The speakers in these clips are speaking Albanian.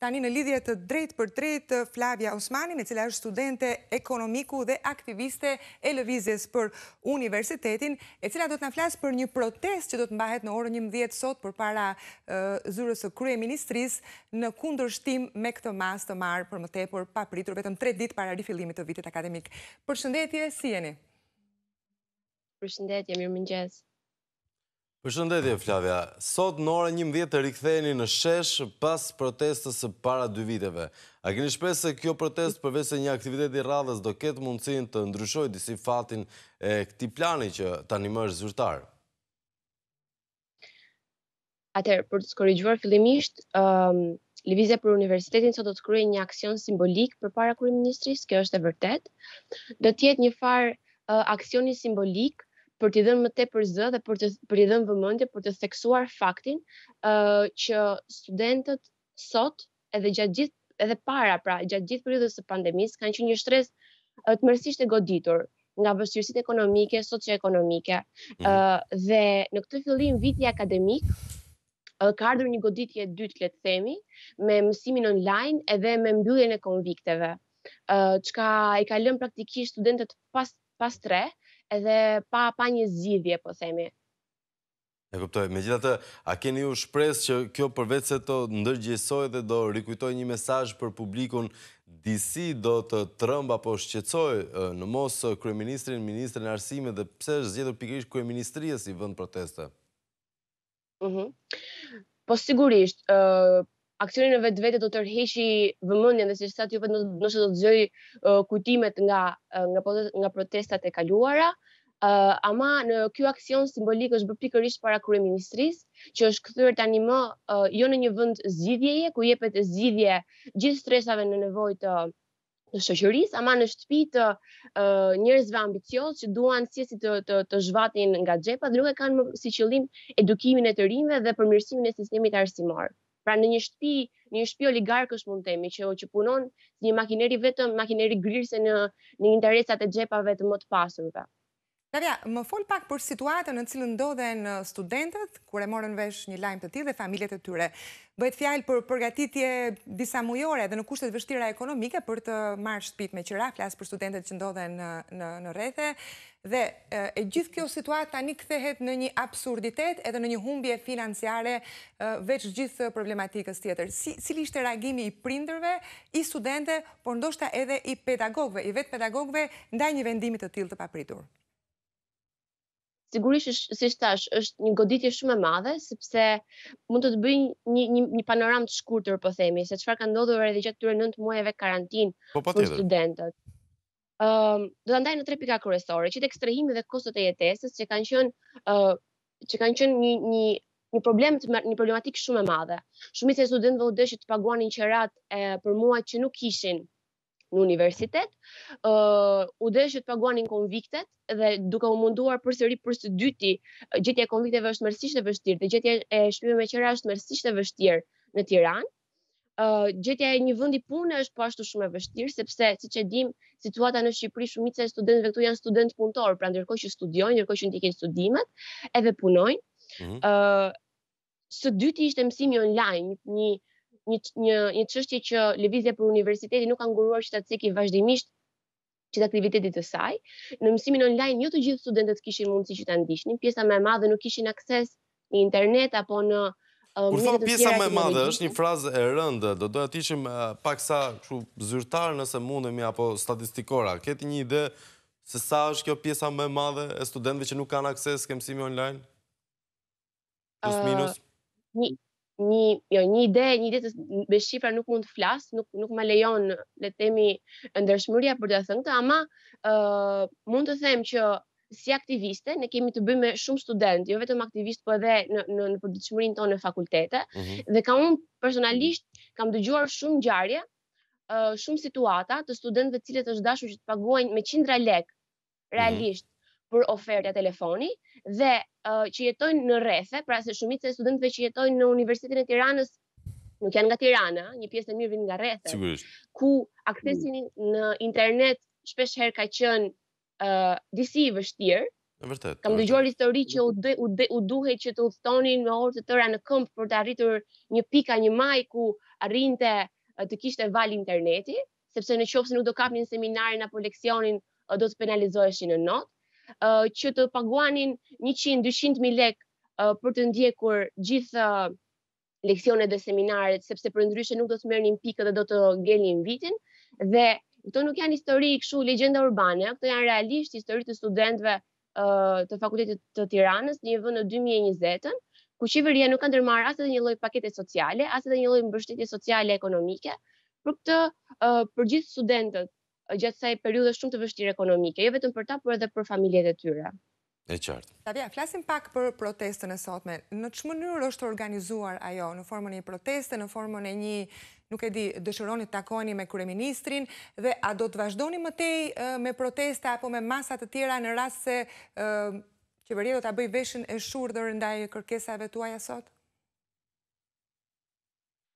Tani në lidhje të drejt për drejt Flavia Osmanin, e cila është studente ekonomiku dhe aktiviste e lëvizjes për universitetin, e cila do të në flasë për një protest që do të mbahet në orë një mdhjetë sot për para zyrës krye ministris në kundër shtim me këtë mas të marë për më tepër papritur, betëm tre dit para rifilimit të vitit akademik. Përshëndetje, si jeni? Përshëndetje, mirë më njësë. Për shëndetje, Flavia, sot në orë një mdjetë të rikëthejni në shesh pas protestës para dy viteve. A keni shpesë se kjo protest përvese një aktiviteti radhës do ketë mundësin të ndryshoj disi fatin e këti plani që ta një mërë zyrtarë? Atërë, për të skorigjuar fillimisht, Livizja për Universitetin sot do të kërëj një aksion simbolik për para kërëj ministris, kjo është e vërtet. Do tjetë një farë aksioni simbolik për t'i dhënë më tepër zë dhe për të për t'i dhënë vëmendje për të theksuar faktin ë uh, që studentët sot edhe gjatë gjithë edhe para pra gjatë gjithë periudhës së pandemisë kanë qenë një stres uh, të mërsisht e goditur nga vështirësitë ekonomike, socioekonomike. Mhm. ë mm. uh, dhe në këtë fillim viti akademik uh, ka ardhur një goditje e dytë le të themi me mësimin online edhe me mbylljen e konvikteve. ë uh, çka i ka lënë praktikisht studentët pas pas tre, edhe pa pa një zgjidhje po themi. E kuptoj. Megjithatë, a keni ju shpresë që kjo përvec se të ndërgjësoj dhe do rikujtoj një mesazh për publikun disi do të trëmba apo shqetësoj në mos kryeministrin, ministrin e arsimit dhe pse është zgjedhur pikërisht ku e si vend proteste. Mhm. po sigurisht, ë aksionin në vetë vetë do të rrheshi vëmëndjen dhe se që të ju vetë nështë do të zëjë uh, kujtimet nga, nga, nga protestat e kaluara, uh, ama në kjo aksion simbolik është bë pikërisht para kërë ministris, që është këthyrë tani më uh, jo në një vënd zidhjeje, ku jepet zidhje gjithë stresave në nevojtë të në shoqërisë, ama në shtëpi të uh, njerëzve ambicioz që duan si si të të, të zhvatin nga xhepa, dhe nuk e kanë më si qëllim edukimin e të rinjve dhe përmirësimin e sistemit arsimor. Pra në një shtëpi, në një shtëpi oligarkësh mund të themi që që punon një makineri vetëm makineri grirëse në në interesat e xhepave të më të pasurve. Darja, më fol pak për situatën në cilë ndodhen uh, studentët, kure morën vesh një lajmë të ti dhe familjet e tyre. Bëjt fjalë për përgatitje disa mujore dhe në kushtet vështira ekonomike për të marrë shtpit me qëra, flasë për studentët që ndodhen uh, në rethe. Dhe uh, e gjithë kjo situatë tani këthehet në një absurditet edhe në një humbje financiare veç gjithë problematikës tjetër. Cili ishte reagimi i prinderve, i studente, por ndoshta edhe i pedagogve, i vetë pedagogve, ndaj një vendimit të tilë të papritur? sigurisht si thash është një goditje shumë e madhe sepse mund të të bëjnë një një, një panoramë të shkurtër po themi se çfarë ka ndodhur edhe gjatë këtyre 9 muajve karantinë po, po për studentët. Ëm do ta ndaj në tre pika kryesore, që tek strehimi dhe kostot e jetesës që kanë qenë ë uh, që kanë qenë një një një problem të një problematik shumë e madhe. Shumica e studentëve u dëshit të paguanin qerat e, për muaj që nuk kishin në universitet, uh, u desh të paguanin konviktet dhe duke u munduar përsëri për së dyti, gjetja e konvikteve është mërsisht e vështirë, gjetja e shpive me qera është mërsisht e vështirë në Tiranë. Uh, gjetja e një vendi pune është po ashtu shumë e vështirë sepse siç e dim situata në Shqipëri shumica e studentëve këtu janë studentë punëtor, pra ndërkohë që studiojnë, ndërkohë që ndjekin studimet, edhe punojnë. Ëh, mm -hmm. uh, së dyti ishte mësimi online, një një një një çështje që lëvizja për universitetin nuk ka nguruar i vazhdimisht që aktivitetit të saj. Në mësimin online jo të gjithë studentët kishin mundësi që ta ndiqnin. Pjesa më e madhe nuk kishin akses në internet apo në Kur thon pjesa më e madhe është një frazë e rëndë, do doja të ishim paksa kështu zyrtar nëse mundemi apo statistikora. Keti një ide se sa është kjo pjesa më e madhe e studentëve që nuk kanë akses ke mësimi online? Plus minus? një, jo, një ide, një ide të me shifra nuk mund të flas, nuk nuk më lejon le të themi ndërshmëria për të thënë këtë, ama ë uh, mund të them që si aktiviste ne kemi të bëjmë me shumë student, jo vetëm aktivistë, por edhe në në në përditshmërinë tonë në fakultete, mm -hmm. dhe ka un personalisht kam dëgjuar shumë ngjarje, ë uh, shumë situata të studentëve të cilët është dashur që të paguajnë me qindra lek mhm. realisht mm -hmm. për ofertë telefoni, dhe uh, që jetojnë në rrethe, pra se shumica e studentëve që jetojnë në Universitetin e Tiranës nuk janë nga Tirana, një pjesë e mirë vjen nga rrethe. Sigurisht. Ku aksesi në internet shpesh herë ka qenë ë uh, disi i vështirë. Në vërtet. Kam dëgjuar histori që u de, u, de, u duhej që të udhtonin me orë të tëra në këmp për të arritur një pika një maj ku arrinte të kishte val interneti, sepse në qofë se nuk do kapnin seminarin apo leksionin, do të penalizoheshin në notë uh, që të paguanin 100-200 mijë lek uh, për të ndjekur gjithë uh, leksionet dhe seminaret, sepse për ndryshe nuk do të merrnin pikë dhe do të gëllë vitin, dhe këto nuk janë histori i këshu legjenda urbane, këto janë realisht histori të studentve uh, të fakultetit të tiranës, një vënd në 2020-ën, ku qeveria nuk kanë dërmarë as dhe një lloj pakete sociale, as dhe një lojë mbështetje sociale e ekonomike, për këtë uh, për gjithë studentët gjatë kësaj periudhe shumë të vështirë ekonomike, jo vetëm për ta, por edhe për familjet e tyre. E qartë. Tavia, flasim pak për protestën e sotme. Në që mënyrë është organizuar ajo? Në formën e një proteste, në formën e një, nuk e di, dëshironi të takoheni me kryeministrin dhe a do të vazhdoni më tej me protesta apo me masa të tjera në rast se qeveria do ta bëjë veshin e shurdhër ndaj kërkesave tuaja sot? asotë?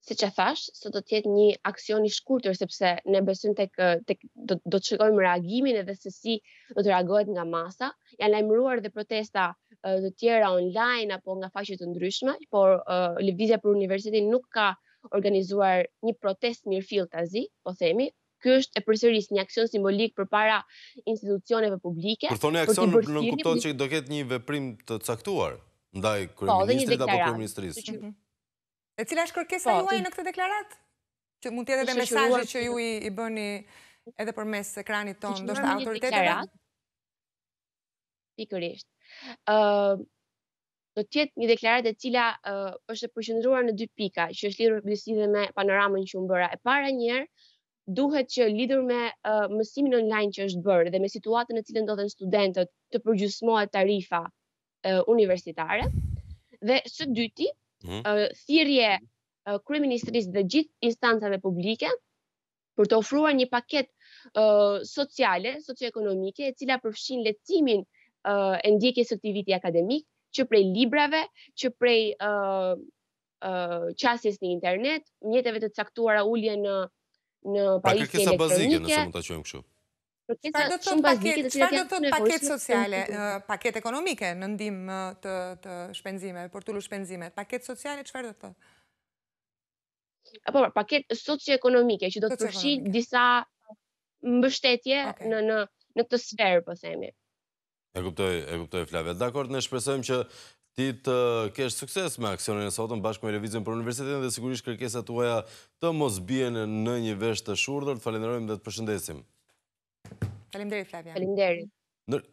siç e thash, se do të jetë një aksion i shkurtër sepse ne besojmë tek tek do, do të shikojmë reagimin edhe se si do të reagohet nga masa. Janë lajmëruar dhe protesta të tjera online apo nga faqe të ndryshme, por lëvizja për universitetin nuk ka organizuar një protest të tazi, po themi Ky është e përsëris një aksion simbolik përpara institucioneve publike. Por thonë aksion nuk kupton që do ketë një veprim të caktuar ndaj po, kryeministrit apo kryeministrisë. E cila është kërkesa po, juaj në këtë deklarat? Që mund tjetë edhe mesajë që ju i bëni edhe për mes ekranit tonë, do shtë autoritetet? Pikërisht. Pikërisht. Pikërisht do tjetë një deklarat e cila është përshëndruar në dy pika, që është lirë përbësi dhe me panoramën që më bëra. E para njerë, duhet që lidur me mësimin online që është bërë dhe me situatën e cilën do studentët të përgjusmojë tarifa universitare. Dhe së dyti, Mhm. thirje kryeministrisë dhe gjithë instancave publike për të ofruar një paketë uh, sociale, socioekonomike e cila përfshin lehtësimin uh, e ndjekjes së aktivitetit akademik, që prej librave, që prej uh, uh, qasjes në internet, mjeteve të caktuara ulje në në pra pajisje elektronike. bazike, nëse mund ta quajmë kështu. Çfarë do të thotë paket çfarë do të thotë paketë sociale, paketë ekonomike në ndihmë të të shpenzimeve, për tulu shpenzimet. Paketë sociale çfarë do të thotë? Apo paketë socioekonomike që do të përfshijë disa mbështetje në në në këtë sferë, po themi. E kuptoj, e kuptoj Flavia. Dakor, ne shpresojmë që ti të kesh sukses me aksionin e sotëm bashkë me revizion për universitetin dhe sigurisht kërkesat tuaja të mos bien në një vesh të shurdër. Të falenderojmë dhe të përshëndesim. Faleminderit Flavia. Faleminderit.